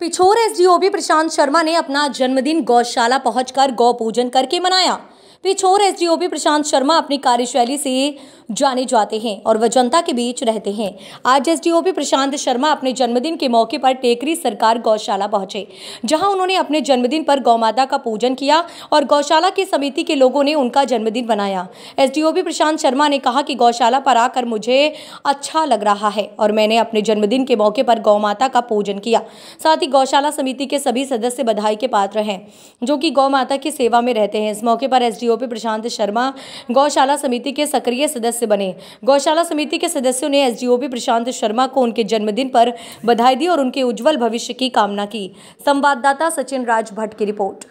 पिछोर एसडीओबी प्रशांत शर्मा ने अपना जन्मदिन गौशाला पहुंचकर गौ पूजन करके मनाया पिछोर एसडीओबी प्रशांत शर्मा अपनी कार्यशैली से जाने जाते हैं और वह जनता के बीच रहते हैं आज एस प्रशांत शर्मा अपने जन्मदिन के मौके पर टेकरी सरकार गौशाला पहुंचे जहां उन्होंने अपने जन्मदिन पर गौ माता का पूजन किया और गौशाला की समिति के लोगों ने उनका जन्मदिन मनाया एस प्रशांत शर्मा ने कहा कि गौशाला पर आकर मुझे अच्छा लग रहा है और मैंने अपने जन्मदिन के मौके पर गौ माता का पूजन किया साथ ही गौशाला समिति के सभी सदस्य बधाई के पात्र हैं जो कि गौ माता की सेवा में रहते हैं इस मौके पर एस प्रशांत शर्मा गौशाला समिति के सक्रिय सदस्य सदस्य बने गौशाला समिति के सदस्यों ने एसडीओपी प्रशांत शर्मा को उनके जन्मदिन पर बधाई दी और उनके उज्जवल भविष्य की कामना की संवाददाता सचिन राज भट्ट की रिपोर्ट